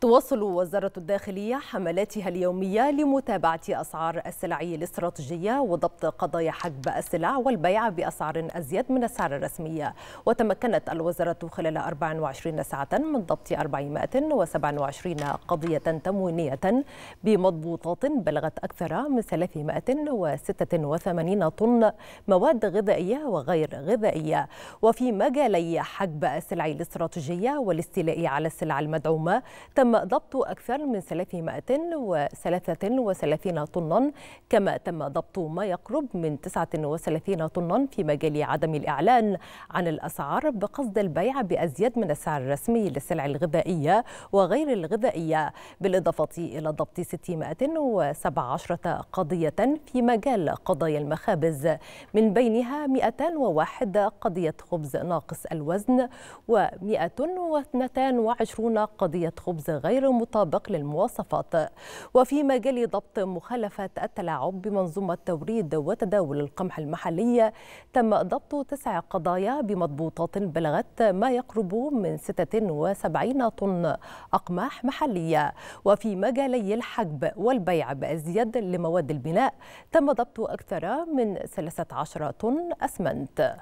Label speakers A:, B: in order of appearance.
A: تواصل وزارة الداخلية حملاتها اليومية لمتابعة أسعار السلع الاستراتيجية وضبط قضايا حجب السلع والبيع بأسعار أزيد من السعر الرسمية وتمكنت الوزارة خلال 24 ساعة من ضبط 427 قضية تموينية بمضبوطات بلغت أكثر من 386 طن مواد غذائية وغير غذائية وفي مجالي حجب السلع الاستراتيجية والاستيلاء على السلع المدعومة تم تم ضبط أكثر من 333 طنا كما تم ضبط ما يقرب من 39 طنا في مجال عدم الإعلان عن الأسعار بقصد البيع بأزيد من السعر الرسمي للسلع الغذائية وغير الغذائية بالإضافة إلى ضبط 617 قضية في مجال قضايا المخابز من بينها 201 قضية خبز ناقص الوزن و 122 قضية خبز غير مطابق للمواصفات وفي مجال ضبط مخالفة التلاعب بمنظومة توريد وتداول القمح المحلية تم ضبط تسع قضايا بمضبوطات بلغت ما يقرب من 76 طن أقماح محلية وفي مجالي الحجب والبيع بازياد لمواد البناء تم ضبط أكثر من 13 طن أسمنت